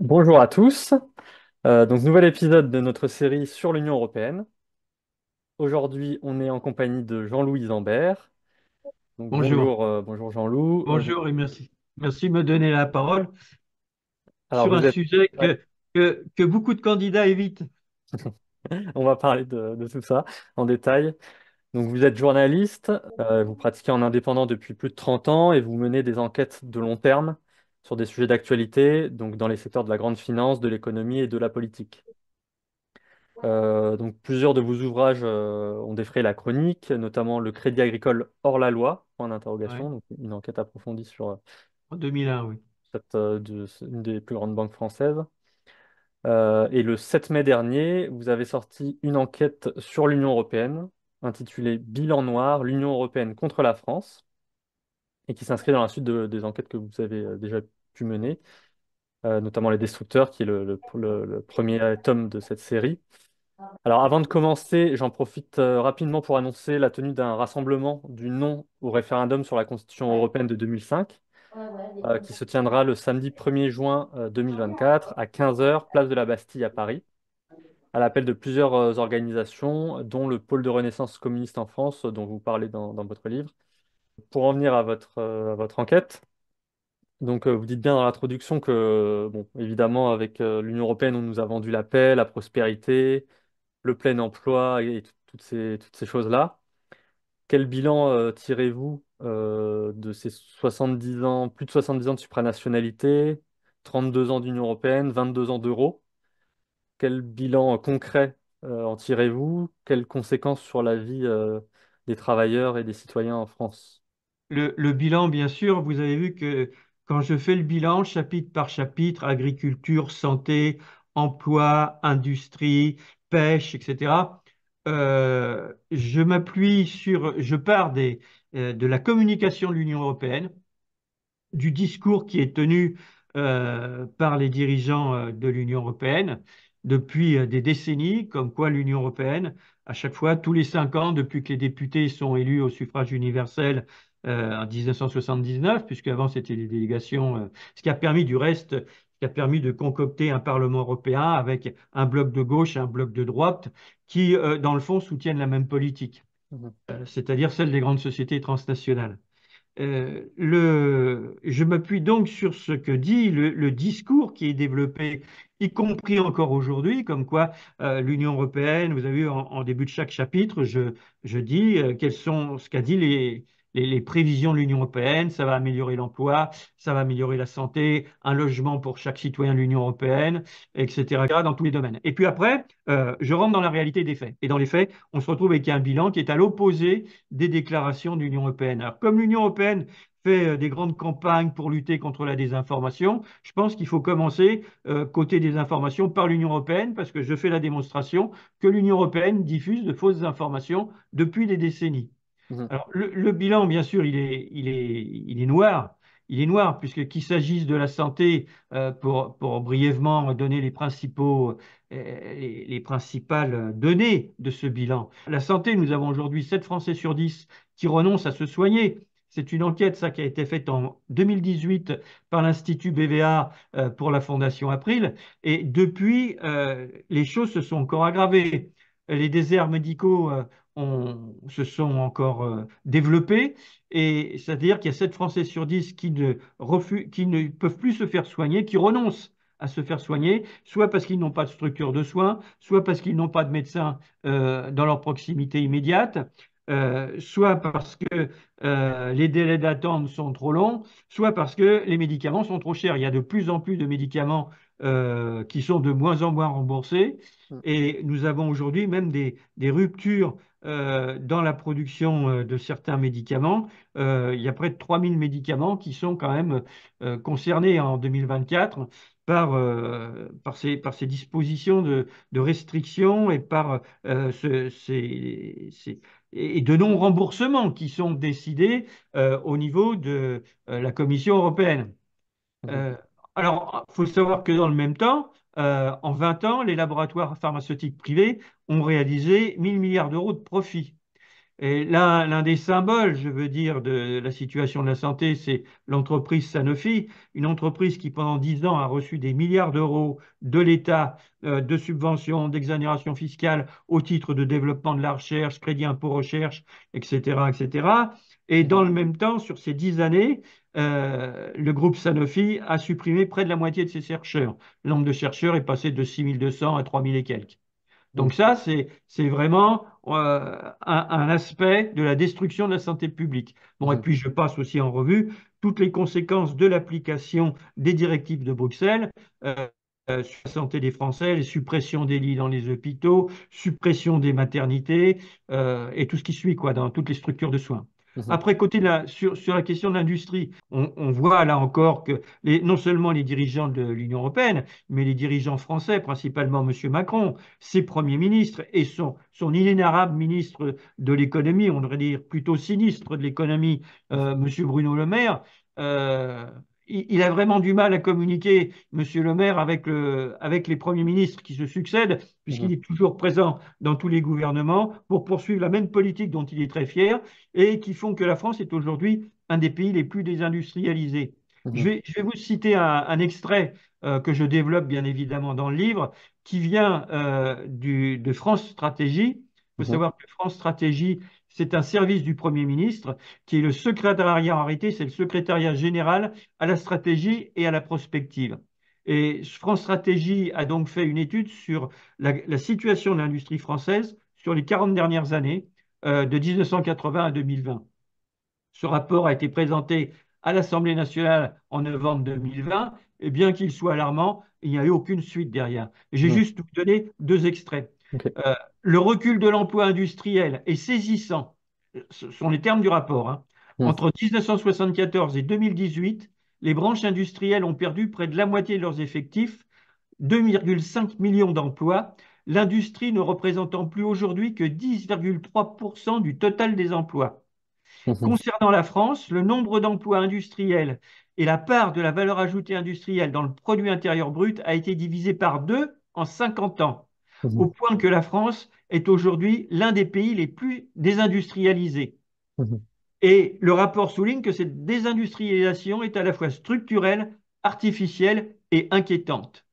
Bonjour à tous. Euh, donc, nouvel épisode de notre série sur l'Union européenne. Aujourd'hui, on est en compagnie de Jean-Louis Zambert. Bonjour. bonjour, euh, jean louis Bonjour et merci. Merci de me donner la parole sur un sujet que, beaucoup de candidats évitent. On va parler de, tout ça en détail. Donc, vous êtes journaliste, euh, vous pratiquez en indépendant depuis plus de 30 ans et vous menez des enquêtes de long terme sur des sujets d'actualité, donc dans les secteurs de la grande finance, de l'économie et de la politique. Euh, donc plusieurs de vos ouvrages euh, ont défrayé la chronique, notamment le Crédit agricole hors la loi, point d'interrogation, une enquête approfondie sur 2001, euh, oui. une des plus grandes banques françaises. et le 7 mai dernier, vous avez sorti une enquête sur l'Union européenne intitulée Bilan noir, l'Union européenne contre la France, et qui s'inscrit dans la suite des enquêtes que vous avez déjà pu mener, euh, notamment Les Destructeurs, qui est le, premier tome de cette série. Alors avant de commencer, j'en profite euh, rapidement pour annoncer la tenue d'un rassemblement du non au référendum sur la Constitution européenne de 2005, euh, qui se tiendra le samedi 1er juin 2024 à 15h, place de la Bastille à Paris, à l'appel de plusieurs organisations, dont le pôle de renaissance communiste en France, dont vous parlez dans, votre livre. Pour en venir à votre, à votre enquête, donc, euh, vous dites bien dans l'introduction que, bon, évidemment, avec euh, l'Union européenne, on nous a vendu la paix, la prospérité, le plein emploi et toutes ces, choses-là. Quel bilan euh, tirez-vous de ces 70 ans, plus de 70 ans de supranationalité, 32 ans d'Union européenne, 22 ans d'euro Quel bilan concret en tirez-vous Quelles conséquences sur la vie des travailleurs et des citoyens en France le, bilan, bien sûr, vous avez vu que quand je fais le bilan chapitre par chapitre, agriculture, santé, emploi, industrie, pêche, etc., euh, je m'appuie sur, je pars euh, de la communication de l'Union européenne, du discours qui est tenu euh, par les dirigeants de l'Union européenne depuis des décennies, comme quoi l'Union européenne, à chaque fois, tous les cinq ans, depuis que les députés sont élus au suffrage universel euh, en 1979, puisque avant c'était des délégations, euh, ce qui a permis du reste qui a permis de concocter un Parlement européen avec un bloc de gauche et un bloc de droite qui, euh, dans le fond, soutiennent la même politique, mhm. c'est-à-dire celle des grandes sociétés transnationales. le, je m'appuie donc sur ce que dit le, discours qui est développé, y compris encore aujourd'hui, comme quoi l'Union européenne, vous avez vu en, début de chaque chapitre, je, je dis quels sont ce qu'a dit les, les, prévisions de l'Union européenne, ça va améliorer l'emploi, ça va améliorer la santé, un logement pour chaque citoyen de l'Union européenne, etc., dans tous les domaines. Et puis après, euh, je rentre dans la réalité des faits. Et dans les faits, on se retrouve avec un bilan qui est à l'opposé des déclarations de l'Union européenne. Alors, comme l'Union européenne fait euh, des grandes campagnes pour lutter contre la désinformation. Je pense qu'il faut commencer euh, côté désinformation par l'Union européenne, parce que je fais la démonstration que l'Union européenne diffuse de fausses informations depuis des décennies. Mhm. Alors, le, bilan, bien sûr, il est, il il est noir. Il est noir, puisque qu'il s'agisse de la santé, euh, pour, pour, brièvement donner les, principaux, euh, les, principales données de ce bilan. La santé, nous avons aujourd'hui 7 Français sur 10 qui renoncent à se soigner. C'est une enquête, ça, qui a été faite en 2018 par l'Institut BVA euh, pour la Fondation April. Et depuis, les choses se sont encore aggravées les déserts médicaux se sont encore euh, développés, et c'est-à-dire qu'il y a 7 Français sur 10 qui ne, qui ne peuvent plus se faire soigner, qui renoncent à se faire soigner, soit parce qu'ils n'ont pas de structure de soins, soit parce qu'ils n'ont pas de médecin euh, dans leur proximité immédiate, euh, soit parce que les délais d'attente sont trop longs, soit parce que les médicaments sont trop chers. Il y a de plus en plus de médicaments euh, qui sont de moins en moins remboursés. Mm. Et nous avons aujourd'hui même des, ruptures euh, dans la production euh, de certains médicaments. il y a près de 3000 médicaments qui sont quand même concernés en 2024 par, par, ces, par ces dispositions de, de restriction et par ces, et de non-remboursement qui sont décidés au niveau de la Commission européenne. Mm-hmm. Alors, il faut savoir que dans le même temps, euh, en 20 ans, les laboratoires pharmaceutiques privés ont réalisé 1000 milliards d'euros de profits. Et l'un des symboles, je veux dire, de la situation de la santé, c'est l'entreprise Sanofi, une entreprise qui pendant 10 ans a reçu des milliards d'euros de l'État euh, de subventions, d'exonérations fiscales au titre de développement de la recherche, crédit impôt recherche, etc., etc., et mmh. dans le même temps, sur ces dix années, euh, le groupe Sanofi a supprimé près de la moitié de ses chercheurs. Le nombre de chercheurs est passé de 6200 à 3000 et quelques. Donc mmh. ça, c'est vraiment euh, un, aspect de la destruction de la santé publique. Bon, et mmh. puis je passe aussi en revue toutes les conséquences de l'application des directives de Bruxelles. Euh, sur la santé des Français, les suppressions des lits dans les hôpitaux, suppression des maternités et tout ce qui suit quoi, dans toutes les structures de soins. Mhm. Après, côté la, sur, la question de l'industrie, on, voit là encore que les, non seulement les dirigeants de l'Union européenne, mais les dirigeants français, principalement M. Macron, ses premiers ministres et son, son inénarrable ministre de l'économie, on devrait dire plutôt sinistre de l'économie, euh, M. Bruno Le Maire, euh, il a vraiment du mal à communiquer, Monsieur le maire, avec, les premiers ministres qui se succèdent, puisqu'il mhm. est toujours présent dans tous les gouvernements, pour poursuivre la même politique dont il est très fier et qui font que la France est aujourd'hui un des pays les plus désindustrialisés. Mhm. Je, vais, vous citer un, extrait euh, que je développe bien évidemment dans le livre, qui vient euh, de France Stratégie. Il faut mhm. savoir que France Stratégie c'est un service du Premier ministre qui est le secrétariat, en arrêté, c'est le secrétariat général à la stratégie et à la prospective. Et France Stratégie a donc fait une étude sur la, situation de l'industrie française sur les 40 dernières années, euh, de 1980 à 2020. Ce rapport a été présenté à l'Assemblée nationale en novembre 2020, et bien qu'il soit alarmant, il n'y a eu aucune suite derrière. J'ai juste donné deux extraits. Euh, le recul de l'emploi industriel est saisissant, ce sont les termes du rapport. Hein. Hmm. Entre 1974 et 2018, les branches industrielles ont perdu près de la moitié de leurs effectifs, 2,5 millions d'emplois, l'industrie ne représentant plus aujourd'hui que 10,3% du total des emplois. Mmh. Concernant la France, le nombre d'emplois industriels et la part de la valeur ajoutée industrielle dans le produit intérieur brut a été divisé par deux en 50 ans au point que la France est aujourd'hui l'un des pays les plus désindustrialisés. Mmh et le rapport souligne que cette désindustrialisation est à la fois structurelle, artificielle et inquiétante.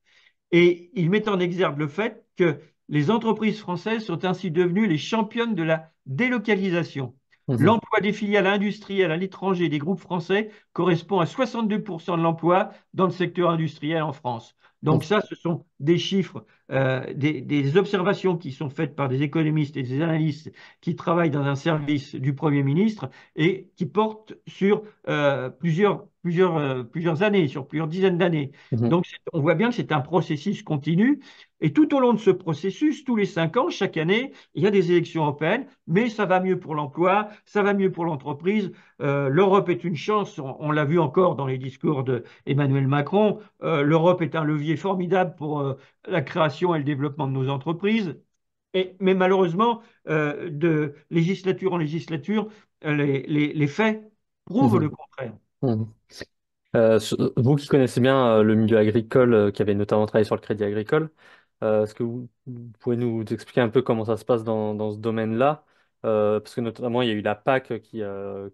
Et il met en exergue le fait que les entreprises françaises sont ainsi devenues les championnes de la délocalisation. Mmh l'emploi des filiales industrielles à l'étranger des groupes français correspond à 62% de l'emploi dans le secteur industriel en France. Donc mmh. ça, ce sont des chiffres euh, des, observations qui sont faites par des économistes et des analystes qui travaillent dans un service du Premier ministre et qui portent sur euh, plusieurs, plusieurs, euh, plusieurs années, sur plusieurs dizaines d'années. Mhm. Donc on voit bien que c'est un processus continu. Et tout au long de ce processus, tous les cinq ans, chaque année, il y a des élections européennes, mais ça va mieux pour l'emploi, ça va mieux pour l'entreprise. L'Europe est une chance, on, l'a vu encore dans les discours d'Emmanuel Emmanuel Macron. L'Europe est un levier formidable pour la création et le développement de nos entreprises. Et, mais malheureusement, euh, de législature en législature, euh, les, faits prouvent le mmh. contraire. Mmh. Euh, vous qui connaissez bien le milieu agricole, qui avait notamment travaillé sur le crédit agricole, est-ce que vous, pouvez nous expliquer un peu comment ça se passe dans, ce domaine-là Parce que notamment, il y a eu la PAC qui,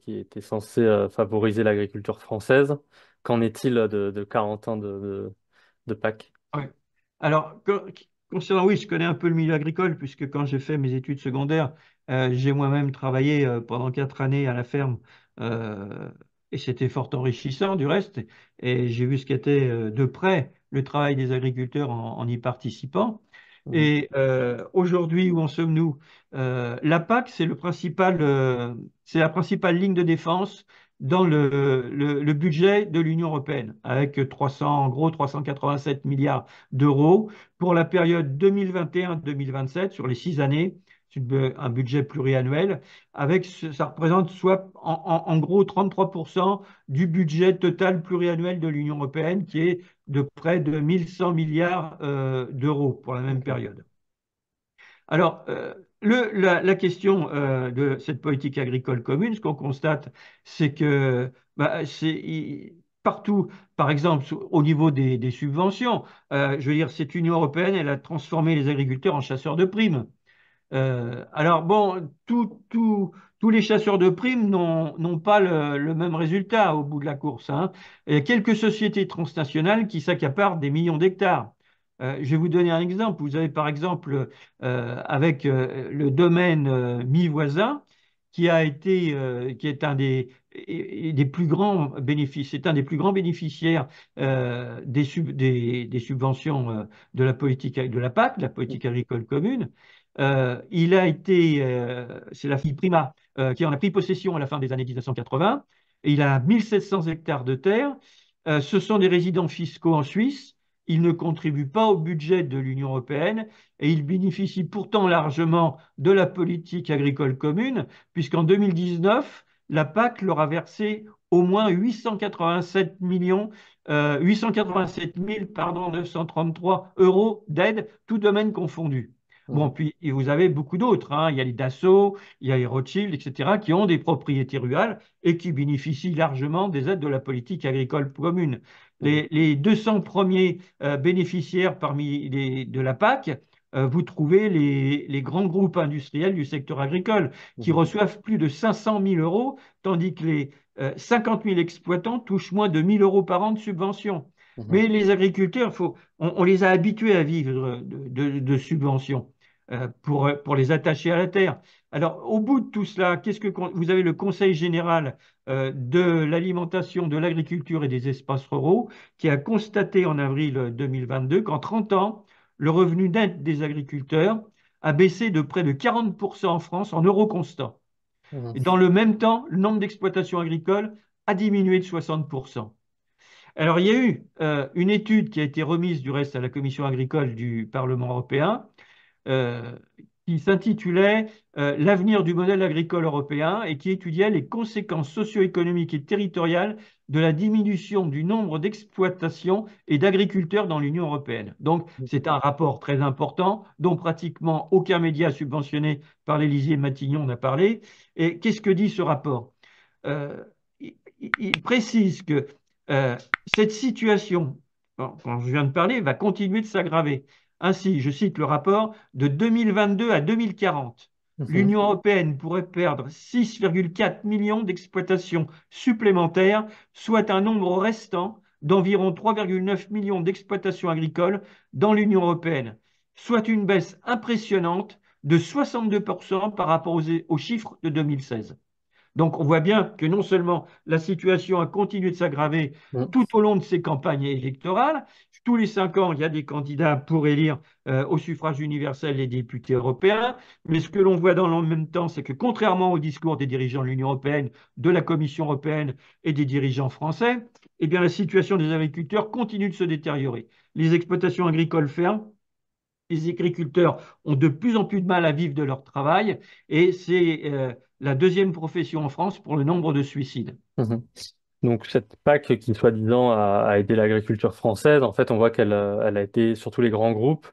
qui était censée favoriser l'agriculture française. Qu'en est-il de, 40 ans de, PAC alors, concernant, oui, je connais un peu le milieu agricole, puisque quand j'ai fait mes études secondaires, euh, j'ai moi-même travaillé euh, pendant quatre années à la ferme, euh, et c'était fort enrichissant du reste, et j'ai vu ce qu'était de près le travail des agriculteurs en, en y participant. Mmh. Et aujourd'hui, où en sommes-nous La PAC, c'est la principale ligne de défense dans le, budget de l'Union européenne, avec 300, en gros 387 milliards d'euros pour la période 2021-2027 sur les six années. un budget pluriannuel, avec ça représente soit en, gros 33% du budget total pluriannuel de l'Union européenne, qui est de près de 1100 milliards euh, d'euros pour la même période. Alors, euh, la, question euh, de cette politique agricole commune, ce qu'on constate, c'est que bah, partout, par exemple au niveau des, subventions, euh, je veux dire, cette Union européenne, elle a transformé les agriculteurs en chasseurs de primes. Euh, alors bon, tous les chasseurs de primes n'ont pas le, même résultat au bout de la course. Il y a quelques sociétés transnationales qui s'accaparent des millions d'hectares. Euh, je vais vous donner un exemple. Vous avez par exemple euh, avec euh, le domaine mi-voisin qui a été, qui est un des, des plus grands bénéfices, c'est un des plus grands bénéficiaires des, sub, des, subventions de la politique de la PAC, la politique agricole commune. il a été, c'est la fille Prima qui en a pris possession à la fin des années 1980. Il a 1700 hectares de terre. ce sont des résidents fiscaux en Suisse il ne contribue pas au budget de l'Union européenne et il bénéficie pourtant largement de la politique agricole commune, puisqu'en 2019, la PAC leur a versé au moins 887 millions, euh, pardon, 933 euros d'aide, tout domaine confondu. Mmh. Bon, puis vous avez beaucoup d'autres. Hein. Il y a les Dassault, il y a les Rothschild, etc., qui ont des propriétés rurales et qui bénéficient largement des aides de la politique agricole commune les, 200 mm. premiers euh, bénéficiaires parmi les, de la PAC, euh, vous trouvez les, grands groupes industriels du secteur agricole mm. qui reçoivent plus de 500 000 euros, tandis que les 50 euh, 000 exploitants touchent moins de 1 000 euros par an de subventions. Mm-hmm. Mais les agriculteurs, on, les a habitués à vivre de, de subventions. Euh, euh, pour, les attacher à la terre. Alors, au bout de tout cela, ce que vous avez le Conseil général euh, de l'alimentation, de l'agriculture et des espaces ruraux qui a constaté en avril 2022 qu'en 30 ans, le revenu net des agriculteurs a baissé de près de 40% en France en euros constants. Et dans le même temps, le nombre d'exploitations agricoles a diminué de 60%. Alors, il y a eu une étude qui a été remise du reste à la Commission agricole du Parlement européen euh, qui s'intitulait euh, L'avenir du modèle agricole européen et qui étudiait les conséquences socio-économiques et territoriales de la diminution du nombre d'exploitations et d'agriculteurs dans l'Union européenne. Donc, c'est un rapport très important dont pratiquement aucun média subventionné par l'Élysée Matignon n'a parlé. Et qu'est-ce que dit ce rapport euh, il, précise que cette situation, dont quand je viens de parler, va continuer de s'aggraver ainsi, je cite le rapport, de 2022 à 2040, mhm. l'Union européenne pourrait perdre 6,4 millions d'exploitations supplémentaires, soit un nombre restant d'environ 3,9 millions d'exploitations agricoles dans l'Union européenne, soit une baisse impressionnante de 62% par rapport aux chiffres de 2016. Donc on voit bien que non seulement la situation a continué de s'aggraver mm. tout au long de ces campagnes électorales, tous les cinq ans, il y a des candidats pour élire euh, au suffrage universel les députés européens, mais ce que l'on voit dans le même temps, c'est que contrairement au discours des dirigeants de l'Union européenne, de la Commission européenne et des dirigeants français, eh bien la situation des agriculteurs continue de se détériorer. Les exploitations agricoles ferment, les agriculteurs ont de plus en plus de mal à vivre de leur travail et c'est euh, la deuxième profession en France pour le nombre de suicides. Mmh Donc cette PAC qui soi-disant a, aidé l'agriculture française, en fait on voit qu'elle euh, a été surtout les grands groupes,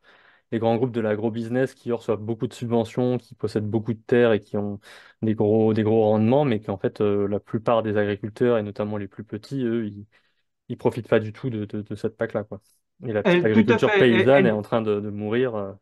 les grands groupes de l'agrobusiness qui reçoivent beaucoup de subventions, qui possèdent beaucoup de terres et qui ont des gros, des gros rendements, mais qu'en fait euh, la plupart des agriculteurs et notamment les plus petits, eux, ils, ne profitent pas du tout de, de cette PAC-là. Quoi. Et la agriculture paysanne est en train de, mourir. Euh.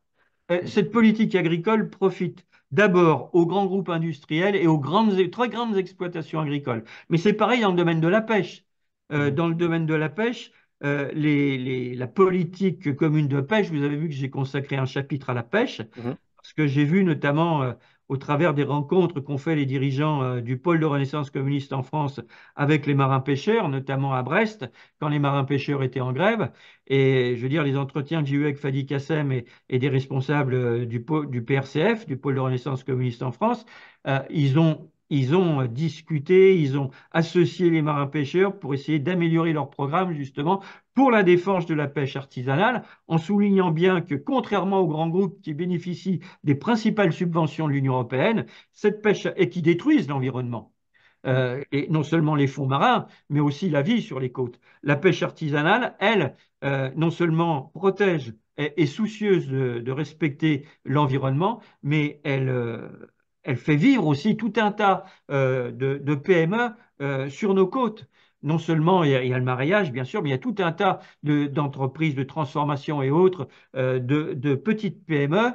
Cette politique agricole profite d'abord aux grands groupes industriels et aux grandes, très grandes exploitations agricoles. Mais c'est pareil dans le domaine de la pêche. Euh, mm. dans le domaine de la pêche, euh, la politique commune de pêche, vous avez vu que j'ai consacré un chapitre à la pêche, mm-hmm. parce que j'ai vu notamment au travers des rencontres qu'ont fait les dirigeants euh, du pôle de renaissance communiste en France avec les marins-pêcheurs, notamment à Brest, quand les marins-pêcheurs étaient en grève. Et je veux dire, les entretiens que j'ai eus avec Fadi Kassem et, des responsables euh, du, du, PRCF, du pôle de renaissance communiste en France, euh, ils ont ils ont euh, discuté, ils ont associé les marins-pêcheurs pour essayer d'améliorer leur programme justement pour la défense de la pêche artisanale, en soulignant bien que contrairement aux grands groupes qui bénéficient des principales subventions de l'Union européenne, cette pêche est qui détruisent l'environnement. Euh, et non seulement les fonds marins, mais aussi la vie sur les côtes. La pêche artisanale, elle, euh, non seulement protège est, soucieuse de respecter l'environnement, mais elle, elle fait vivre aussi tout un tas euh, de, PME e, euh, sur nos côtes. Non seulement il y, a, le mariage, bien sûr, mais il y a tout un tas d'entreprises de, transformation et autres, euh, de, petites PME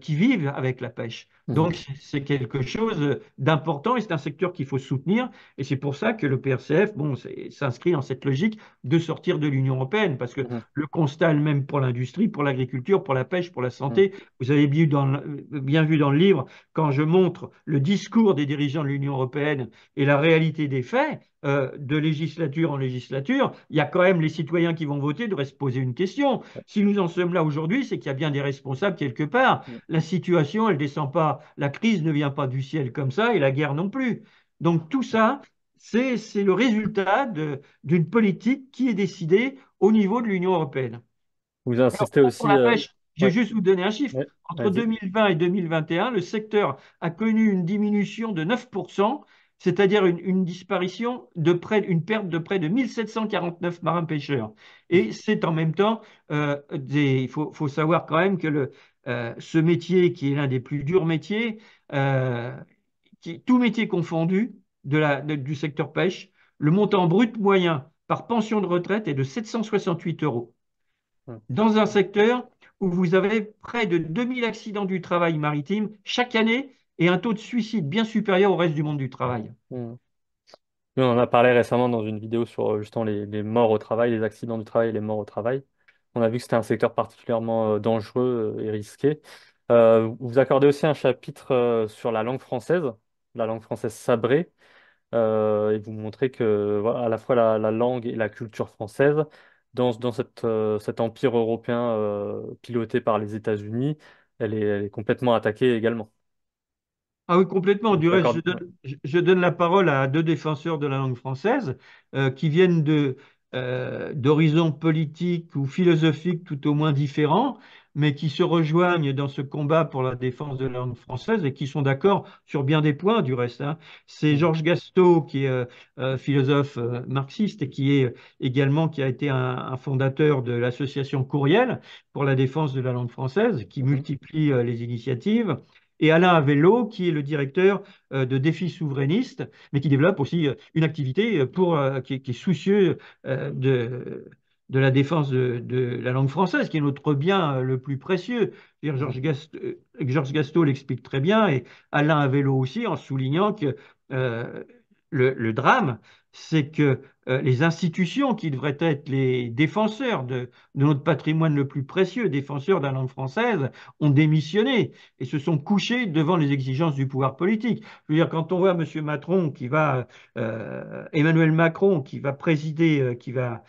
qui vivent avec la pêche. Mmh. Donc, c'est quelque chose d'important et c'est un secteur qu'il faut soutenir. Et c'est pour ça que le PRCF bon, s'inscrit dans cette logique de sortir de l'Union européenne, parce que mmh. le constat même pour l'industrie, pour l'agriculture, pour la pêche, pour la mmh. santé, vous avez bien vu, dans, bien vu dans le livre, quand je montre le discours des dirigeants de l'Union européenne et la réalité des faits, euh, de législature en législature, il y a quand même les citoyens qui vont voter devraient se poser une question. Si nous en sommes là aujourd'hui, c'est qu'il y a bien des responsables quelque part. La situation, elle ne descend pas la crise ne vient pas du ciel comme ça et la guerre non plus. Donc tout ça, c'est le résultat d'une politique qui est décidée au niveau de l'Union européenne. Vous insistez aussi. Euh... J'ai juste vous donner un chiffre. Entre 2020 et 2021, le secteur a connu une diminution de 9%, c'est-à-dire une, disparition de près, une perte de près de 1749 marins pêcheurs. Et mm. c'est en même temps, euh, il faut, savoir quand même que le, euh, ce métier qui est l'un des plus durs métiers, euh, tout métier confondu du secteur pêche, le montant brut moyen par pension de retraite est de 768 euros. Mmh. Dans un secteur où vous avez près de 2000 accidents du travail maritime chaque année et un taux de suicide bien supérieur au reste du monde du travail. Mmh. on en a parlé récemment dans une vidéo sur euh, justement les, les morts au travail, les accidents du travail et les morts au travail. On a vu que c'était un secteur particulièrement euh, dangereux euh, et risqué. Euh, vous accordez aussi un chapitre sur la langue française, la langue française sabrée, et vous montrez que à la fois la, langue et la culture française, dans, dans cette, cet empire européen piloté par les États-Unis, elle est, complètement attaquée également. Ah oui, complètement. Du reste, je donne, la parole à deux défenseurs de la langue française qui viennent de, euh, d'horizons politiques ou philosophiques tout au moins différents, mais qui se rejoignent dans ce combat pour la défense de la langue française et qui sont d'accord sur bien des points du reste. Hein. C'est mm. Georges Gastaud qui est euh, euh, philosophe marxiste et qui est également qui a été un, fondateur de l'association Courriel pour la défense de la langue française, qui mm. multiplie les initiatives et Alain Avello, qui est le directeur euh, de Défi souverainiste, mais qui développe aussi euh, une activité euh, pour, qui, est soucieux de, de la défense de, la langue française, qui est notre bien le plus précieux. Georges Gaston l'explique très bien, et Alain Avello aussi, en soulignant que le, drame, c'est que euh, les institutions qui devraient être les défenseurs de, notre patrimoine le plus précieux, défenseurs de la langue française, ont démissionné et se sont couchés devant les exigences du pouvoir politique. Je veux dire, quand on voit M. Macron qui va, euh, Emmanuel Macron qui va présider, euh, qui va,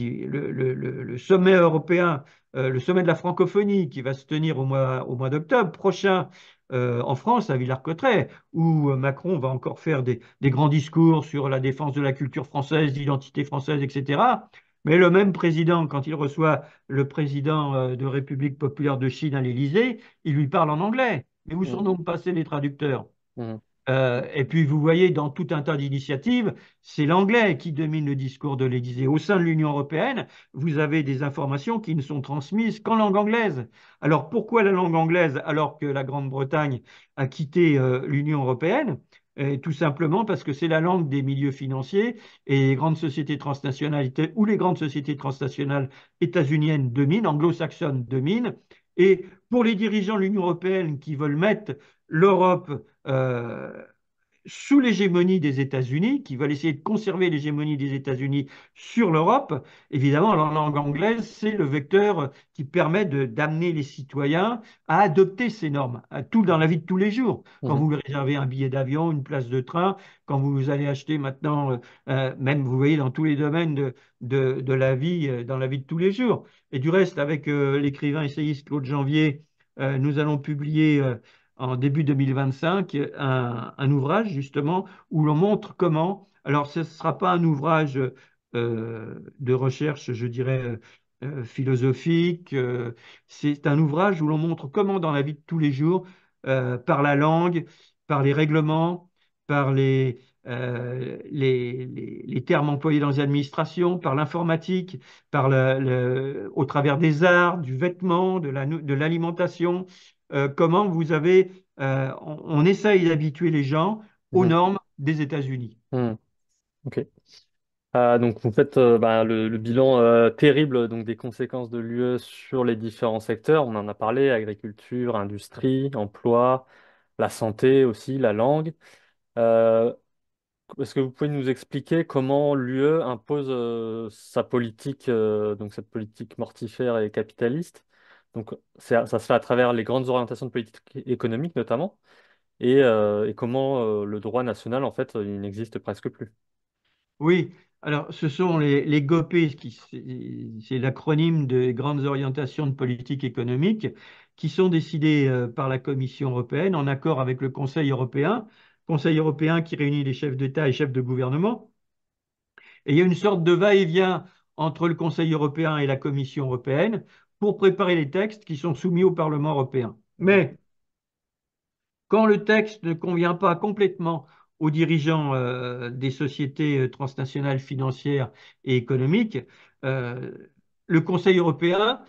le, sommet européen le sommet de la francophonie qui va se tenir au mois d'octobre prochain, euh, en France, à Villers-Cotterêts, où euh, Macron va encore faire des, grands discours sur la défense de la culture française, l'identité française, etc. Mais le même président, quand il reçoit le président euh, de République populaire de Chine à l'Élysée, il lui parle en anglais. Mais où mmh. sont donc passés les traducteurs mmh. Euh, et puis vous voyez dans tout un tas d'initiatives, c'est l'anglais qui domine le discours de l'Élysée. Au sein de l'Union européenne, vous avez des informations qui ne sont transmises qu'en langue anglaise. Alors pourquoi la langue anglaise alors que la Grande-Bretagne a quitté euh, l'Union européenne euh, tout simplement parce que c'est la langue des milieux financiers et les grandes sociétés transnationales ou les grandes sociétés transnationales états-uniennes dominent, anglo-saxonnes dominent. Et pour les dirigeants de l'Union européenne qui veulent mettre l'Europe euh, sous l'hégémonie des États-Unis, qui veulent essayer de conserver l'hégémonie des États-Unis sur l'Europe. Évidemment, la langue anglaise, c'est le vecteur qui permet d'amener les citoyens à adopter ces normes, à tout dans la vie de tous les jours. Quand mmh. vous réservez un billet d'avion, une place de train, quand vous allez acheter maintenant, euh, euh, même vous voyez dans tous les domaines de, de, la vie, dans la vie de tous les jours. Et du reste, avec l'écrivain essayiste Claude Janvier, nous allons publier en début 2025 un, ouvrage justement où l'on montre comment, alors ce ne sera pas un ouvrage euh, de recherche, je dirais, euh, philosophique, euh, c'est un ouvrage où l'on montre comment dans la vie de tous les jours, par la langue, par les règlements, par les, les, les, termes employés dans les administrations, par l'informatique, par le, au travers des arts, du vêtement, de l'alimentation, euh, comment vous avez, euh, on, essaye d'habituer les gens aux mhm. normes des États-Unis. Mhm. Ok. Euh, donc vous faites bah, le, bilan terrible donc des conséquences de l'UE sur les différents secteurs. On en a parlé agriculture, industrie, emploi, la santé aussi, la langue. Est-ce que vous pouvez nous expliquer comment l'UE impose sa politique, donc cette politique mortifère et capitaliste, donc ça, se fait à travers les grandes orientations de politique économique notamment, et, euh, comment euh, le droit national, en fait, il n'existe presque plus. Oui, alors ce sont les, les GOPE, c'est l'acronyme des grandes orientations de politique économique, qui sont décidées euh, par la Commission européenne en accord avec le Conseil européen, Conseil européen qui réunit les chefs d'État et chefs de gouvernement. Et il y a une sorte de va-et-vient entre le Conseil européen et la Commission européenne pour préparer les textes qui sont soumis au Parlement européen. Mais quand le texte ne convient pas complètement aux dirigeants euh, des sociétés euh, transnationales financières et économiques, euh, le Conseil européen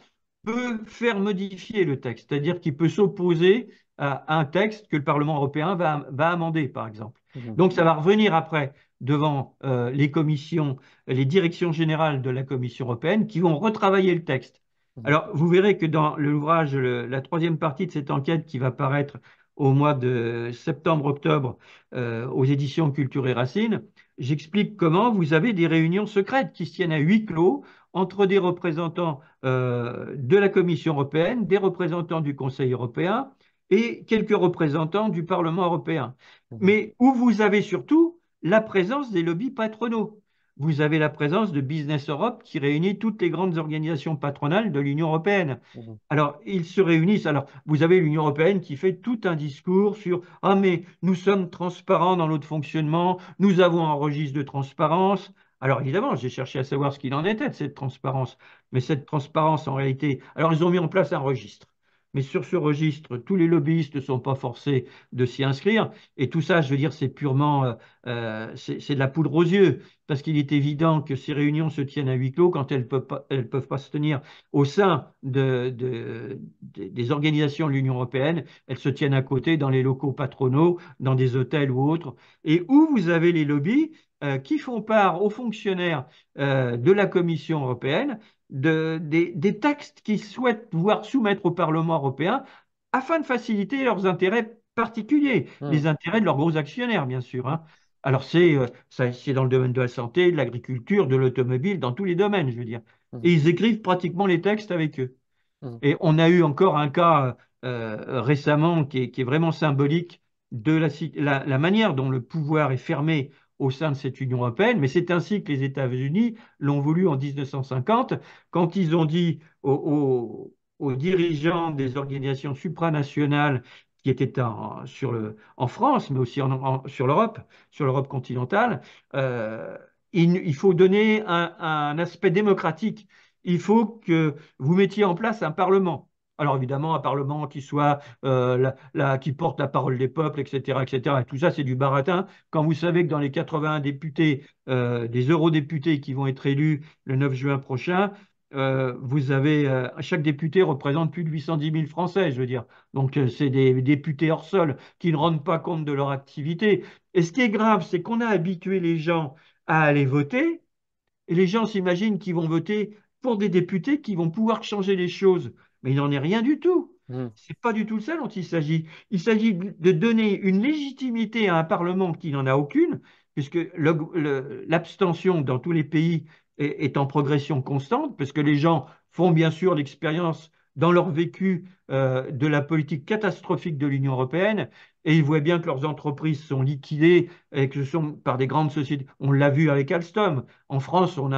peut faire modifier le texte, c'est-à-dire qu'il peut s'opposer à un texte que le Parlement européen va, amender, par exemple. Mmh. Donc ça va revenir après devant les commissions, les directions générales de la Commission européenne qui vont retravailler le texte. Mhm. Alors, vous verrez que dans l'ouvrage, la troisième partie de cette enquête qui va paraître au mois de septembre-octobre euh, aux éditions Culture et Racines, j'explique comment vous avez des réunions secrètes qui se tiennent à huis clos entre des représentants euh, de la Commission européenne, des représentants du Conseil européen et quelques représentants du Parlement européen. Mhm. Mais où vous avez surtout la présence des lobbies patronaux vous avez la présence de Business Europe qui réunit toutes les grandes organisations patronales de l'Union européenne. Mhm. Alors, ils se réunissent. Alors, vous avez l'Union européenne qui fait tout un discours sur Ah, mais nous sommes transparents dans notre fonctionnement, nous avons un registre de transparence. Alors évidemment, j'ai cherché à savoir ce qu'il en était de cette transparence, mais cette transparence en réalité, alors ils ont mis en place un registre mais sur ce registre, tous les lobbyistes ne sont pas forcés de s'y inscrire. Et tout ça, je veux dire, c'est purement, euh, euh, c'est de la poudre aux yeux, parce qu'il est évident que ces réunions se tiennent à huis clos quand elles ne peuvent, pas, se tenir au sein des organisations de l'Union européenne. Elles se tiennent à côté dans les locaux patronaux, dans des hôtels ou autres, et où vous avez les lobbies euh, qui font part aux fonctionnaires de la Commission européenne de, des, textes qu'ils souhaitent pouvoir soumettre au Parlement européen afin de faciliter leurs intérêts particuliers, hmm. les intérêts de leurs gros actionnaires, bien sûr. Hein. Alors, euh, c'est dans le domaine de la santé, de l'agriculture, de l'automobile, dans tous les domaines, je veux dire. Hmm. Et ils écrivent pratiquement les textes avec eux. Hmm. Et on a eu encore un cas euh, récemment qui est, vraiment symbolique de la, manière dont le pouvoir est fermé au sein de cette Union européenne, mais c'est ainsi que les États-Unis l'ont voulu en 1950, quand ils ont dit aux, dirigeants des organisations supranationales qui étaient en, France, mais aussi en, sur l'Europe, sur l'Europe continentale, euh, il, faut donner un aspect démocratique. Il faut que vous mettiez en place un Parlement alors évidemment, un Parlement qui soit euh, qui porte la parole des peuples, etc., etc. tout ça, c'est du baratin. Quand vous savez que dans les 81 députés, euh, des eurodéputés qui vont être élus le 9 juin prochain, euh, vous avez chaque député représente plus de 810 000 Français, je veux dire. Donc c'est des députés hors sol qui ne rendent pas compte de leur activité. Et ce qui est grave, c'est qu'on a habitué les gens à aller voter, et les gens s'imaginent qu'ils vont voter pour des députés qui vont pouvoir changer les choses mais il n'en est rien du tout. Hmm. Ce n'est pas du tout ça dont il s'agit. Il s'agit de donner une légitimité à un Parlement qui n'en a aucune, puisque l'abstention dans tous les pays est, en progression constante, parce que les gens font bien sûr l'expérience dans leur vécu euh, de la politique catastrophique de l'Union européenne, et ils voient bien que leurs entreprises sont liquidées et que ce sont par des grandes sociétés. On l'a vu avec Alstom. En France, on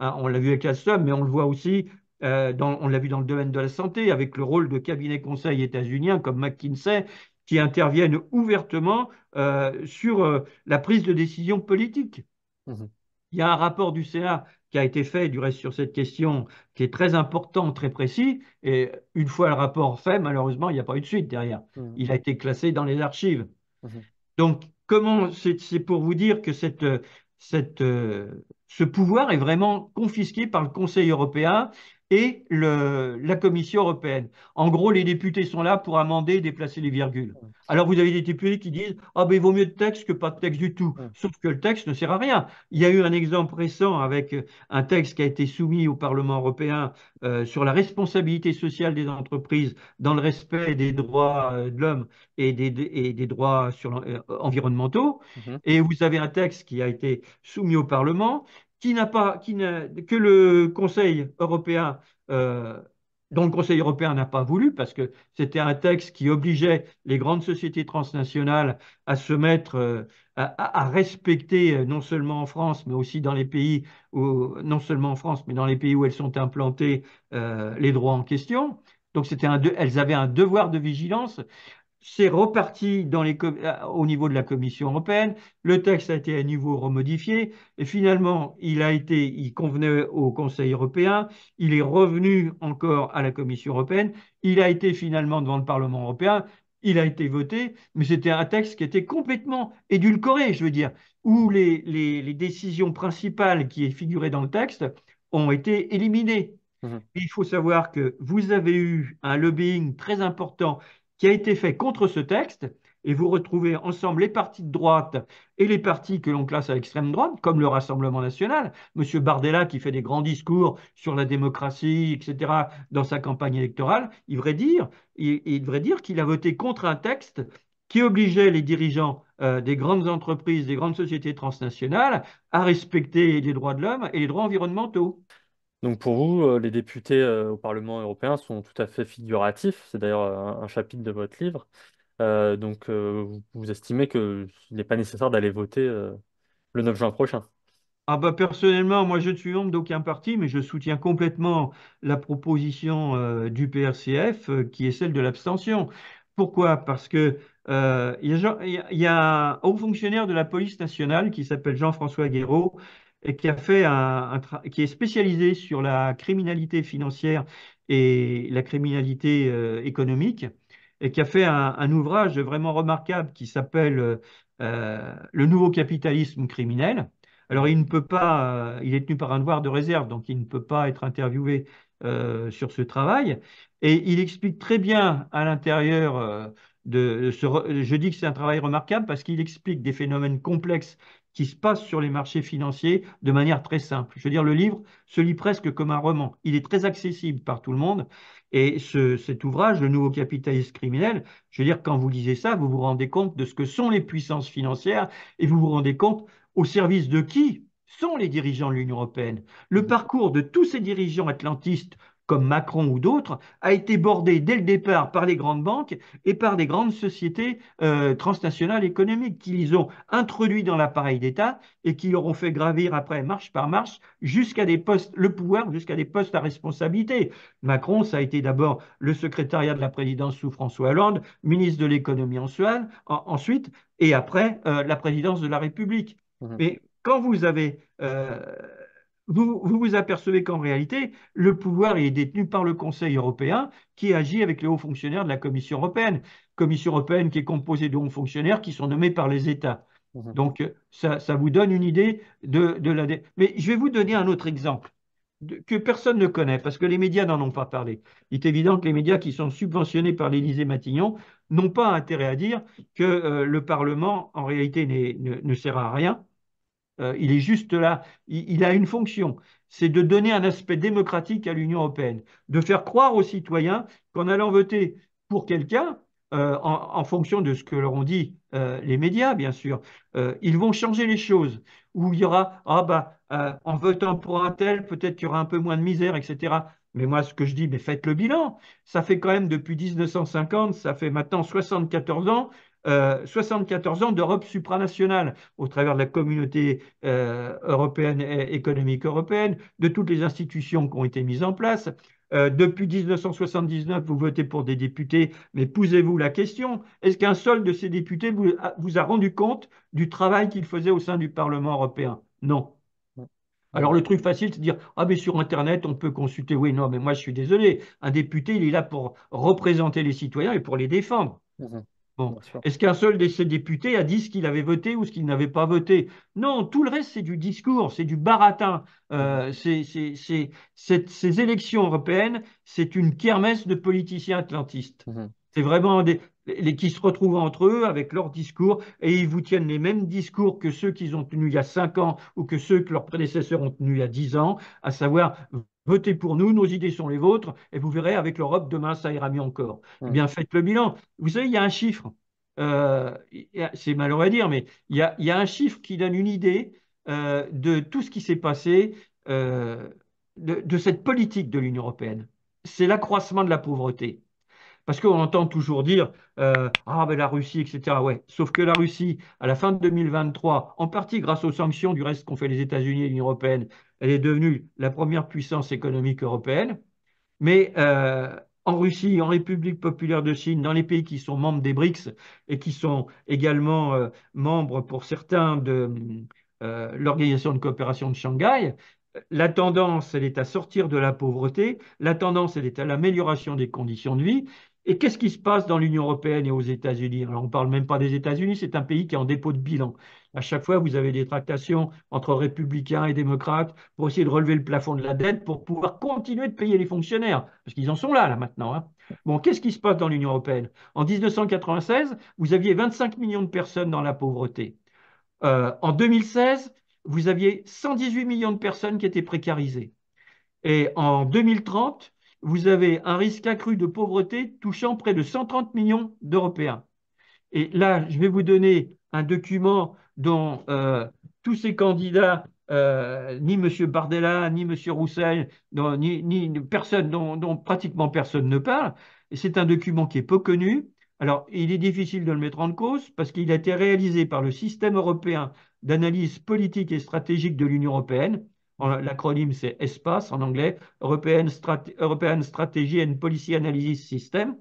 on l'a vu avec Alstom, mais on le voit aussi euh, on l'a vu dans le domaine de la santé, avec le rôle de cabinet conseil états unien comme McKinsey, qui interviennent ouvertement euh, sur euh, la prise de décision politique. Mmh il y a un rapport du CA qui a été fait, du reste, sur cette question, qui est très important, très précis. Et une fois le rapport fait, malheureusement, il n'y a pas eu de suite derrière. Mmh il a été classé dans les archives. Mmh Donc, comment c'est pour vous dire que cette, cette, ce pouvoir est vraiment confisqué par le Conseil européen et la Commission européenne. En gros, les députés sont là pour amender et déplacer les virgules. Alors vous avez des députés qui disent Ah, ben il vaut mieux de texte que pas de texte du tout. Sauf que le texte ne sert à rien. Il y a eu un exemple récent avec euh, un texte qui a été soumis au Parlement européen euh, sur la responsabilité sociale des entreprises dans le respect des droits euh, de l'homme et des, droits environnementaux. Mmh et vous avez un texte qui a été soumis au Parlement qui n'a pas, qui que le Conseil européen, euh, dont le Conseil européen n'a pas voulu, parce que c'était un texte qui obligeait les grandes sociétés transnationales à se mettre, euh, à, respecter euh, non seulement en France, mais aussi dans les pays où, non seulement en France, mais dans les pays où elles sont implantées, les droits en question. Donc, un elles avaient un devoir de vigilance c'est reparti dans les euh, au niveau de la Commission européenne. Le texte a été à nouveau remodifié et finalement, il a été, il convenait au Conseil européen. Il est revenu encore à la Commission européenne. Il a été finalement devant le Parlement européen. Il a été voté, mais c'était un texte qui était complètement édulcoré, je veux dire, où les, décisions principales qui figuraient dans le texte ont été éliminées. Mmh. Il faut savoir que vous avez eu un lobbying très important qui a été fait contre ce texte, et vous retrouvez ensemble les partis de droite et les partis que l'on classe à l'extrême droite, comme le Rassemblement national, M. Bardella qui fait des grands discours sur la démocratie, etc., dans sa campagne électorale, il devrait dire qu'il a voté contre un texte qui obligeait les dirigeants euh, des grandes entreprises, des grandes sociétés transnationales à respecter les droits de l'homme et les droits environnementaux. Donc pour vous, euh, les députés euh, au Parlement européen sont tout à fait figuratifs. C'est d'ailleurs euh, un, chapitre de votre livre. donc vous, estimez estimez qu'il n'est pas nécessaire d'aller voter le 9 juin prochain. Ah bah personnellement, moi je ne suis membre d'aucun parti, mais je soutiens complètement la proposition du PRCF qui est celle de l'abstention. Pourquoi Parce que il y, y, a un haut fonctionnaire de la police nationale qui s'appelle Jean-François Guéraud et qui, a fait un, qui est spécialisé sur la criminalité financière et la criminalité euh, économique, et qui a fait un, ouvrage vraiment remarquable qui s'appelle euh, euh, Le nouveau capitalisme criminel. Alors il ne peut pas, il est tenu par un devoir de réserve, donc il ne peut pas être interviewé sur ce travail, et il explique très bien à l'intérieur de ce, je dis que c'est un travail remarquable parce qu'il explique des phénomènes complexes qui se passe sur les marchés financiers de manière très simple. Je veux dire, le livre se lit presque comme un roman. Il est très accessible par tout le monde. Et cet ouvrage, Le nouveau capitaliste criminel, je veux dire, quand vous lisez ça, vous vous rendez compte de ce que sont les puissances financières et vous vous rendez compte au service de qui sont les dirigeants de l'Union européenne. Le parcours de tous ces dirigeants atlantistes comme Macron ou d'autres, a été bordé dès le départ par les grandes banques et par des grandes sociétés euh, transnationales économiques qui les ont introduits dans l'appareil d'État et qui leur ont fait gravir après marche par marche jusqu'à des postes, le pouvoir jusqu'à des postes à responsabilité. Macron, ça a été d'abord le secrétariat de la présidence sous François Hollande, ministre de l'économie en Suède, ensuite, et après euh, la présidence de la République. Mmh. Mais quand vous avez euh, vous, vous, apercevez qu'en réalité, le pouvoir est détenu par le Conseil européen qui agit avec les hauts fonctionnaires de la Commission européenne. Commission européenne qui est composée de hauts fonctionnaires qui sont nommés par les États. Mmh. Donc, euh, ça, vous donne une idée de, la. Mais je vais vous donner un autre exemple que personne ne connaît parce que les médias n'en ont pas parlé. Il est évident que les médias qui sont subventionnés par l'Élysée-Matignon n'ont pas intérêt à dire que euh, le Parlement, en réalité, ne sert à rien euh, il est juste là, il, a une fonction, c'est de donner un aspect démocratique à l'Union européenne, de faire croire aux citoyens qu'en allant voter pour quelqu'un, euh, en, fonction de ce que leur ont dit euh, les médias, bien sûr, ils vont changer les choses, Ou il y aura, ah bah, en votant pour un tel, peut-être qu'il y aura un peu moins de misère, etc. Mais moi, ce que je dis, mais faites le bilan. Ça fait quand même depuis 1950, ça fait maintenant 74 ans 74 euh, ans d'Europe supranationale au travers de la communauté euh, européenne et économique européenne, de toutes les institutions qui ont été mises en place. Euh, depuis 1979, vous votez pour des députés, mais posez-vous la question, est-ce qu'un seul de ces députés vous a, rendu compte du travail qu'il faisait au sein du Parlement européen Non. Alors le truc facile, c'est de dire ah mais sur Internet on peut consulter. Oui non mais moi je suis désolé. Un député il est là pour représenter les citoyens et pour les défendre. Mmh Bon. Est-ce qu'un seul de ces députés a dit ce qu'il avait voté ou ce qu'il n'avait pas voté Non, tout le reste, c'est du discours, c'est du baratin. Euh, c'est, ces élections européennes, c'est une kermesse de politiciens atlantistes. Mmh c'est vraiment des, les, qui se retrouvent entre eux avec leurs discours et ils vous tiennent les mêmes discours que ceux qu'ils ont tenus il y a cinq ans ou que ceux que leurs prédécesseurs ont tenus il y a dix ans, à savoir Votez pour nous, nos idées sont les vôtres, et vous verrez avec l'Europe, demain, ça ira mieux encore. Eh bien, faites le bilan. Vous savez, il y a un chiffre, euh, c'est malheureux à dire, mais il y, a, un chiffre qui donne une idée euh, de tout ce qui s'est passé, euh, de, cette politique de l'Union européenne. C'est l'accroissement de la pauvreté. Parce qu'on entend toujours dire Ah, ben la Russie, etc. Ouais. Sauf que la Russie, à la fin de 2023, en partie grâce aux sanctions du reste qu'ont fait les États-Unis et l'Union européenne, elle est devenue la première puissance économique européenne. Mais euh, en Russie, en République populaire de Chine, dans les pays qui sont membres des BRICS et qui sont également euh, membres pour certains de euh, l'Organisation de coopération de Shanghai, la tendance, elle est à sortir de la pauvreté, la tendance, elle est à l'amélioration des conditions de vie. Et qu'est-ce qui se passe dans l'Union européenne et aux États-Unis Alors, on ne parle même pas des États-Unis, c'est un pays qui est en dépôt de bilan. À chaque fois, vous avez des tractations entre républicains et démocrates pour essayer de relever le plafond de la dette pour pouvoir continuer de payer les fonctionnaires, parce qu'ils en sont là, là maintenant. Hein. Bon, qu'est-ce qui se passe dans l'Union européenne En 1996, vous aviez 25 millions de personnes dans la pauvreté. Euh, en 2016, vous aviez 118 millions de personnes qui étaient précarisées. Et en 2030, vous avez un risque accru de pauvreté touchant près de 130 millions d'Européens. Et là, je vais vous donner un document dont euh, tous ces candidats, euh, ni M. Bardella, ni M. Roussel, ni, personne, dont, pratiquement personne ne parle. C'est un document qui est peu connu. Alors, il est difficile de le mettre en cause parce qu'il a été réalisé par le système européen d'analyse politique et stratégique de l'Union européenne. L'acronyme, c'est ESPAS, en anglais, European, European Strategy and Policy Analysis System.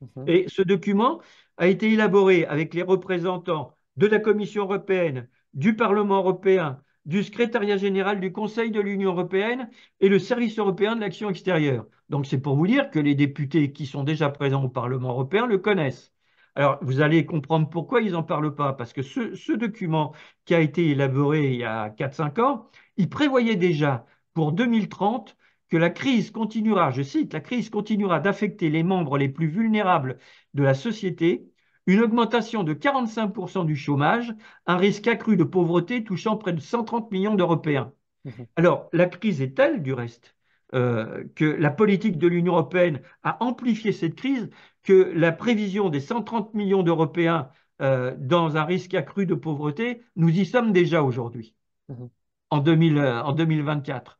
Mhm. Et ce document a été élaboré avec les représentants de la Commission européenne, du Parlement européen, du secrétariat général du Conseil de l'Union européenne et le service européen de l'action extérieure. Donc c'est pour vous dire que les députés qui sont déjà présents au Parlement européen le connaissent. Alors vous allez comprendre pourquoi ils n'en parlent pas, parce que ce, document qui a été élaboré il y a 4-5 ans, il prévoyait déjà pour 2030 que la crise continuera, je cite, la crise continuera d'affecter les membres les plus vulnérables de la société une augmentation de 45% du chômage, un risque accru de pauvreté touchant près de 130 millions d'Européens. Mmh. Alors, la crise est telle, du reste, euh, que la politique de l'Union européenne a amplifié cette crise, que la prévision des 130 millions d'Européens euh, dans un risque accru de pauvreté, nous y sommes déjà aujourd'hui, mmh. en, 2024. Euh,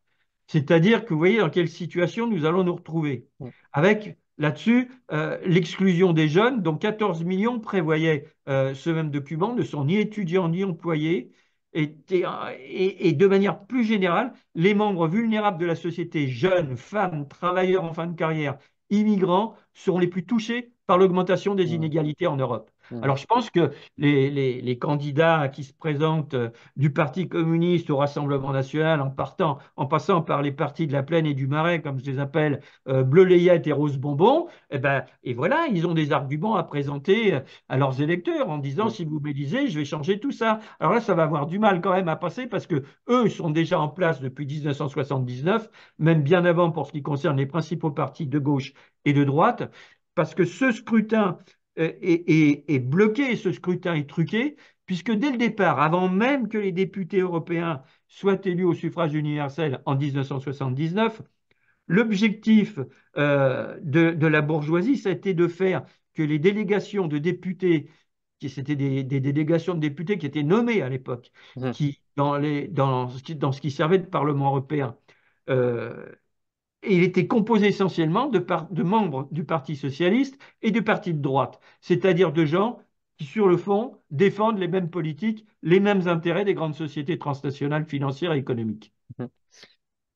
C'est-à-dire que vous voyez dans quelle situation nous allons nous retrouver, mmh. avec Là-dessus, euh, l'exclusion des jeunes, dont 14 millions prévoyaient euh, ce même document, ne sont ni étudiants ni employés. Et, et, de manière plus générale, les membres vulnérables de la société, jeunes, femmes, travailleurs en fin de carrière, immigrants, seront les plus touchés par l'augmentation des mmh. inégalités en Europe. Mm. Alors je pense que les, candidats qui se présentent euh, du Parti communiste au Rassemblement national, en, partant, en passant par les partis de la Plaine et du Marais, comme je les appelle, euh, Bleu Layette et Rose Bonbon, eh ben, et, voilà, ils ont des arguments à présenter euh, à leurs électeurs en disant mm. si vous m'élisez, je vais changer tout ça. Alors là, ça va avoir du mal quand même à passer parce que eux sont déjà en place depuis 1979, même bien avant pour ce qui concerne les principaux partis de gauche et de droite parce que ce scrutin euh, et bloquer bloqué, ce scrutin est truqué, puisque dès le départ, avant même que les députés européens soient élus au suffrage universel en 1979, l'objectif euh, de, la bourgeoisie, ça a été de faire que les délégations de députés, qui c'était des, délégations de députés qui étaient nommées à l'époque, mmh. qui dans, les, dans, dans, ce qui servait de Parlement européen, euh, et il était composé essentiellement de, de membres du Parti socialiste et du Parti de droite, c'est-à-dire de gens qui, sur le fond, défendent les mêmes politiques, les mêmes intérêts des grandes sociétés transnationales financières et économiques. Mhm.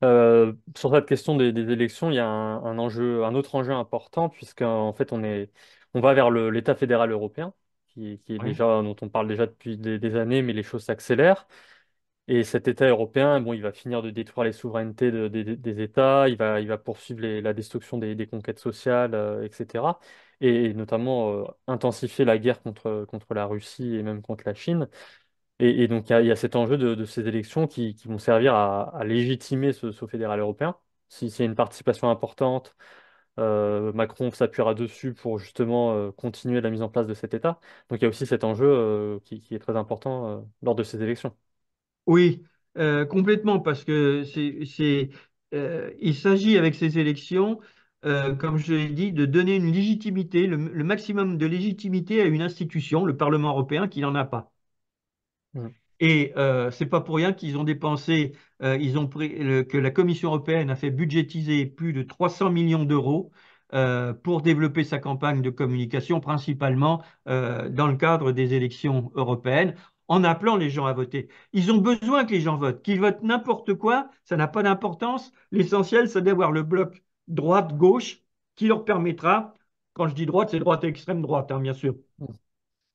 Euh, sur cette question des, élections, il y a un, enjeu, un autre enjeu important, puisqu'en fait, on, est, on va vers l'État fédéral européen, qui, est déjà, dont on parle déjà depuis des, des années, mais les choses s'accélèrent. Et cet État européen, bon, il va finir de détruire les souverainetés des États, il va, poursuivre la destruction des, conquêtes sociales, euh, etc. Et, notamment euh, intensifier la guerre contre, la Russie et même contre la Chine. Et, donc il y, a cet enjeu de, ces élections qui, vont servir à, légitimer ce, fédéral européen. Si a une participation importante, euh, Macron s'appuiera dessus pour justement continuer la mise en place de cet État. Donc il y a aussi cet enjeu qui, est très important lors de ces élections. Oui, euh, complètement, parce que c'est, euh, il s'agit avec ces élections, euh, comme je l'ai dit, de donner une légitimité, le, maximum de légitimité à une institution, le Parlement européen, qui n'en a pas. Et ce n'est pas pour rien qu'ils ont dépensé, ils ont pris, que la Commission européenne a fait budgétiser plus de 300 millions d'euros pour développer sa campagne de communication, principalement dans le cadre des élections européennes en appelant les gens à voter. Ils ont besoin que les gens votent. Qu'ils votent n'importe quoi, ça n'a pas d'importance. L'essentiel, c'est d'avoir le bloc droite-gauche qui leur permettra, quand je dis droite, c'est droite extrême droite, hein, bien sûr,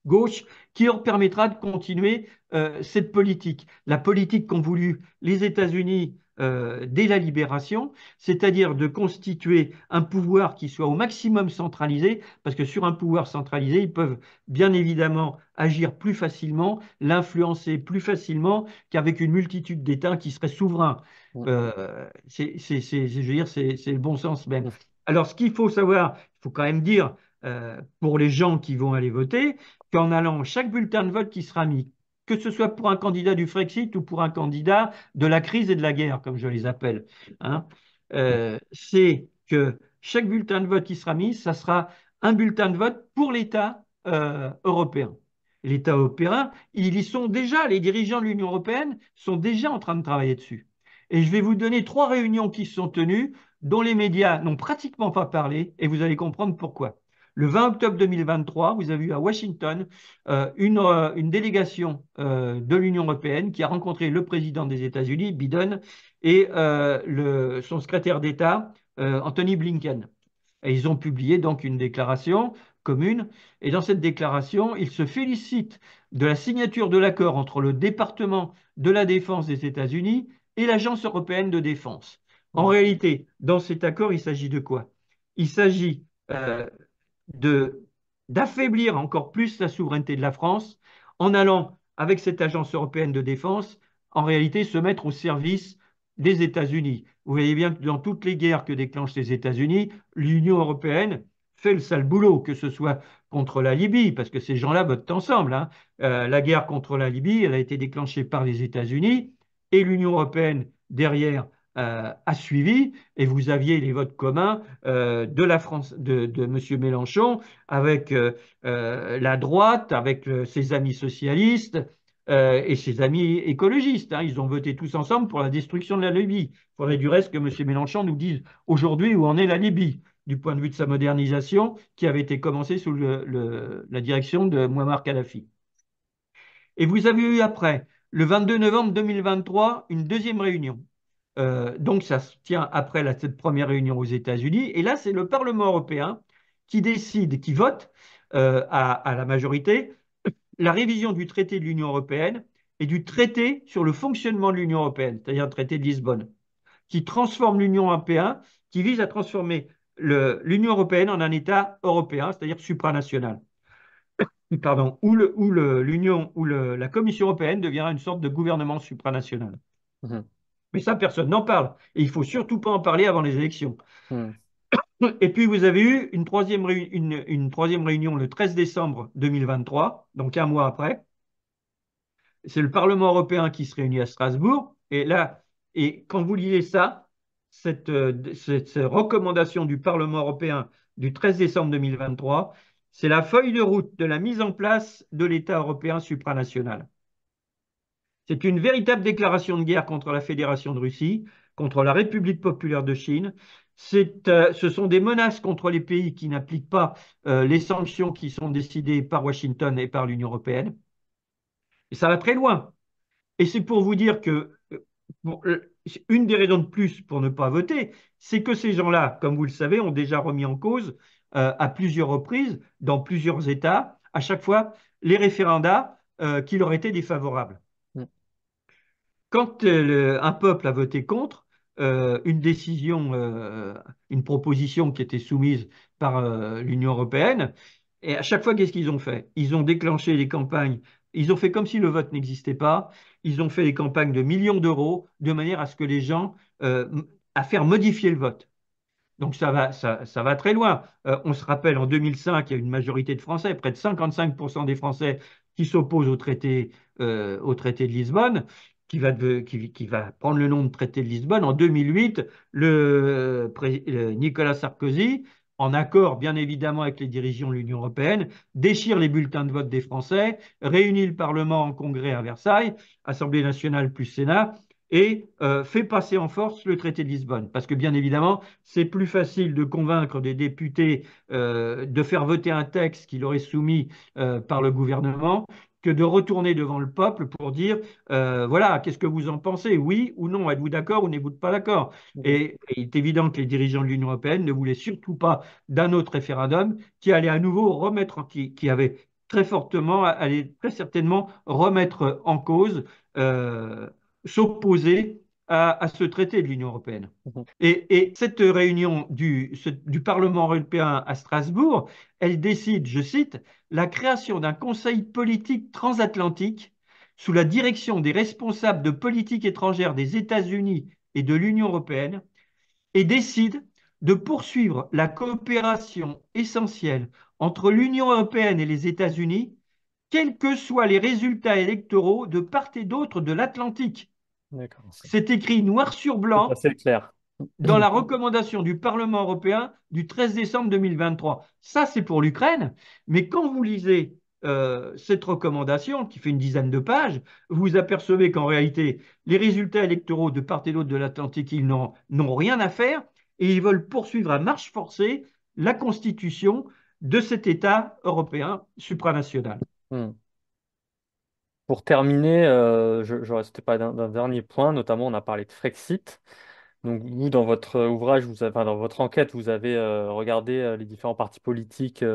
gauche, qui leur permettra de continuer euh, cette politique. La politique qu'ont voulu les États-Unis, euh, dès la libération, c'est-à-dire de constituer un pouvoir qui soit au maximum centralisé, parce que sur un pouvoir centralisé, ils peuvent bien évidemment agir plus facilement, l'influencer plus facilement qu'avec une multitude d'États qui seraient souverains. Mmh. Euh, dire, c'est le bon sens même. Mmh. Alors ce qu'il faut savoir, il faut quand même dire euh, pour les gens qui vont aller voter, qu'en allant, chaque bulletin de vote qui sera mis que ce soit pour un candidat du Frexit ou pour un candidat de la crise et de la guerre, comme je les appelle, hein. euh, c'est que chaque bulletin de vote qui sera mis, ça sera un bulletin de vote pour l'État euh, européen. L'État européen, ils y sont déjà, les dirigeants de l'Union européenne sont déjà en train de travailler dessus. Et je vais vous donner trois réunions qui se sont tenues, dont les médias n'ont pratiquement pas parlé, et vous allez comprendre pourquoi. Le 20 octobre 2023, vous avez eu à Washington euh, euh, une, délégation euh, de l'Union européenne qui a rencontré le président des États-Unis, Biden, et son secrétaire d'État, Anthony Blinken. Et ils ont publié donc une déclaration commune. Et dans cette déclaration, ils se félicitent de la signature de l'accord entre le département de la défense des États-Unis et l'Agence européenne de défense. En réalité, dans cet accord, il s'agit de quoi Il s'agit d'affaiblir encore plus la souveraineté de la France en allant avec cette agence européenne de défense, en réalité se mettre au service des États-Unis. Vous voyez bien que dans toutes les guerres que déclenchent les États-Unis, l'Union européenne fait le sale boulot, que ce soit contre la Libye, parce que ces gens-là votent ensemble. Hein. Euh, la guerre contre la Libye, elle a été déclenchée par les États-Unis et l'Union européenne derrière euh, a suivi, et vous aviez les votes communs euh, de la France, de, de M. Mélenchon, avec euh, la droite, avec ses amis socialistes et ses amis écologistes. Hein. Ils ont voté tous ensemble pour la destruction de la Libye. Il faudrait du reste que M. Mélenchon nous dise aujourd'hui où en est la Libye du point de vue de sa modernisation, qui avait été commencée sous le, la direction de Muammar Kadhafi. Et vous avez eu après, le 22 novembre 2023, une deuxième réunion euh, donc ça se tient après cette première réunion aux États-Unis. Et là, c'est le Parlement européen qui décide, qui vote euh, à, la majorité la révision du traité de l'Union européenne et du traité sur le fonctionnement de l'Union européenne, c'est-à-dire le traité de Lisbonne, qui transforme l'Union européenne, qui vise à transformer l'Union européenne en un État européen, c'est-à-dire supranational. Pardon, où, le, la Commission européenne devient une sorte de gouvernement supranational. Mmh. Mais ça, personne n'en parle. Et il faut surtout pas en parler avant les élections. Hmm. Et puis, vous avez eu une troisième, réunion, le 13 décembre 2023, donc un mois après. C'est le Parlement européen qui se réunit à Strasbourg. Et là, et quand vous lisez ça, cette euh, recommandation du Parlement européen du 13 décembre 2023, c'est la feuille de route de la mise en place de l'État européen supranational. C'est une véritable déclaration de guerre contre la Fédération de Russie, contre la République populaire de Chine. Euh, ce sont des menaces contre les pays qui n'appliquent pas euh, les sanctions qui sont décidées par Washington et par l'Union européenne. Et ça va très loin. Et c'est pour vous dire que euh, une des raisons de plus pour ne pas voter, c'est que ces gens-là, comme vous le savez, ont déjà remis en cause à plusieurs reprises, dans plusieurs États, à chaque fois, les référendats qui leur étaient défavorables. Quand euh, un peuple a voté contre, euh, une décision, euh, une proposition qui était soumise par l'Union européenne. Et à chaque fois, qu'est-ce qu'ils ont fait Ils ont déclenché des campagnes. Ils ont fait comme si le vote n'existait pas. Ils ont fait des campagnes de millions d'euros de manière à ce que les gens, à faire modifier le vote. Donc ça va, ça, va très loin. on se rappelle, en 2005, il y a une majorité de Français, près de 55% des Français qui s'opposent au traité, au traité de Lisbonne qui va, prendre le nom de traité de Lisbonne. En 2008, Nicolas Sarkozy, en accord bien évidemment avec les dirigeants de l'Union européenne, déchire les bulletins de vote des Français, réunit le Parlement en congrès à Versailles, Assemblée nationale plus Sénat, et euh, fait passer en force le traité de Lisbonne. Parce que bien évidemment, c'est plus facile de convaincre des députés euh, de faire voter un texte qu'il aurait soumis euh, par le gouvernement que de retourner devant le peuple pour dire euh, voilà, qu'est-ce que vous en pensez Oui ou non Êtes-vous d'accord ou n'êtes-vous pas d'accord et, il est évident que les dirigeants de l'Union européenne ne voulaient surtout pas d'un autre référendum qui allait à nouveau remettre, qui, qui avait très fortement, allait très certainement remettre en cause, euh, s'opposer à, ce traité de l'Union européenne. Mhm. Et, cette réunion du, du Parlement européen à Strasbourg, elle décide, je cite, la création d'un conseil politique transatlantique sous la direction des responsables de politique étrangère des États-Unis et de l'Union européenne et décide de poursuivre la coopération essentielle entre l'Union européenne et les États-Unis, quels que soient les résultats électoraux de part et d'autre de l'Atlantique c'est écrit noir sur blanc clair. dans la recommandation du Parlement européen du 13 décembre 2023. Ça, c'est pour l'Ukraine, mais quand vous lisez euh, cette recommandation, qui fait une dizaine de pages, vous apercevez qu'en réalité, les résultats électoraux de part et d'autre de l'Atlantique, ils n'ont rien à faire et ils veulent poursuivre à marche forcée la constitution de cet État européen supranational. Hmm pour terminer, euh, je, ne restais pas d'un dernier point, notamment on a parlé de Frexit. Donc vous, dans votre ouvrage, vous dans votre enquête, vous avez euh, regardé euh, les différents partis politiques,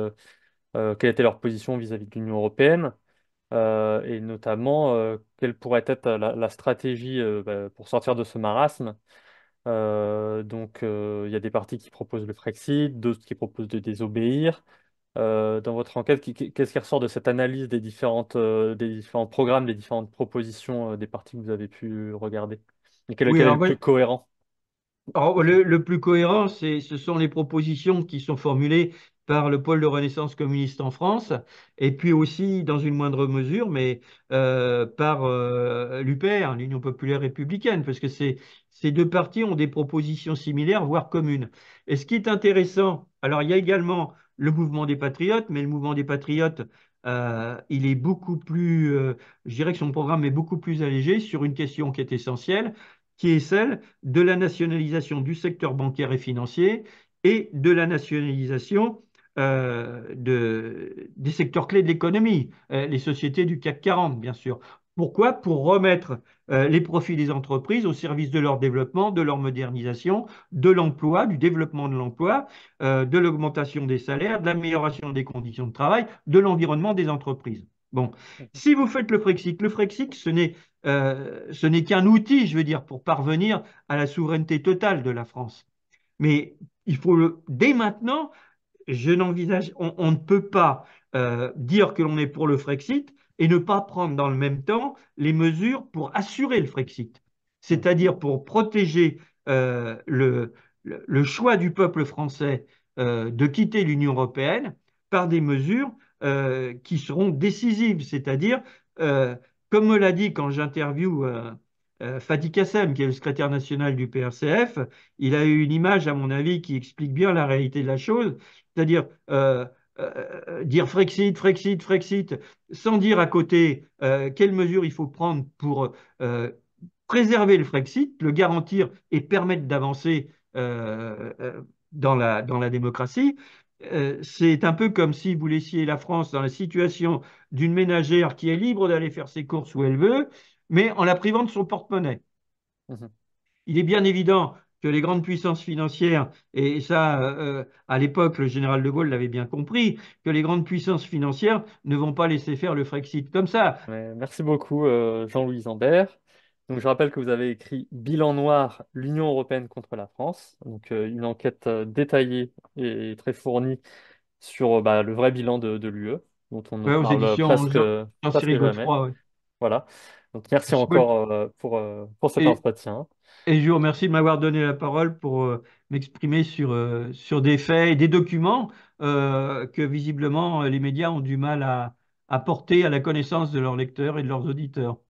quelle était leur position vis-à-vis de l'Union européenne, et notamment quelle pourrait être la, stratégie bah, pour sortir de ce marasme. donc il y a des partis qui proposent le Frexit, d'autres qui proposent de désobéir. Euh, dans votre enquête, qu'est-ce qui ressort de cette analyse des, différentes, euh, des différents programmes, des différentes propositions euh, des partis que vous avez pu regarder Et quel, est le plus cohérent le, plus cohérent, ce sont les propositions qui sont formulées par le pôle de renaissance communiste en France, et puis aussi, dans une moindre mesure, mais par l'UPR, l'Union populaire républicaine, parce que ces, ces deux partis ont des propositions similaires, voire communes. Et ce qui est intéressant, alors il y a également le mouvement des patriotes, mais le mouvement des patriotes, euh, il est beaucoup plus, euh, je dirais que son programme est beaucoup plus allégé sur une question qui est essentielle, qui est celle de la nationalisation du secteur bancaire et financier et de la nationalisation euh, des secteurs clés de l'économie, les sociétés du CAC 40, bien sûr, pourquoi Pour remettre euh, les profits des entreprises au service de leur développement, de leur modernisation, de l'emploi, du développement de l'emploi, euh, de l'augmentation des salaires, de l'amélioration des conditions de travail, de l'environnement des entreprises. Bon, si vous faites le Frexit, le Frexit, euh, ce n'est qu'un outil, je veux dire, pour parvenir à la souveraineté totale de la France. Mais il faut le, dès maintenant, je n'envisage, on, ne peut pas dire que l'on est pour le Frexit et ne pas prendre dans le même temps les mesures pour assurer le Frexit, c'est-à-dire pour protéger euh, le, le, choix du peuple français euh, de quitter l'Union européenne par des mesures euh, qui seront décisives, c'est-à-dire, comme me l'a dit quand j'interviewe Fatih Kassem, qui est le secrétaire national du PRCF, il a eu une image, à mon avis, qui explique bien la réalité de la chose, c'est-à-dire euh, euh, euh, dire Frexit, Frexit, Frexit, sans dire à côté quelles mesures il faut prendre pour préserver le Frexit, le garantir et permettre d'avancer dans la, dans, la, démocratie. C'est un peu comme si vous laissiez la France dans la situation d'une ménagère qui est libre d'aller faire ses courses où elle veut, mais en la privant de son porte-monnaie. Mmh il est bien évident que les grandes puissances financières, et ça, euh, euh, à l'époque, le général de Gaulle l'avait bien compris, que les grandes puissances financières ne vont pas laisser faire le Frexit comme ça. Merci beaucoup, euh, Jean-Louis Zambert. Donc, je rappelle que vous avez écrit Bilan noir, l'Union européenne contre la France. Donc, une enquête détaillée et très fournie sur bah, le vrai bilan de, l'UE, dont on parle presque, Voilà. Donc, merci encore pour, pour cet entretien. Et je vous remercie de m'avoir donné la parole pour euh, m'exprimer euh, sur, des faits et des documents euh, que visiblement les médias ont du mal à, apporter à la connaissance de leurs lecteurs et de leurs auditeurs.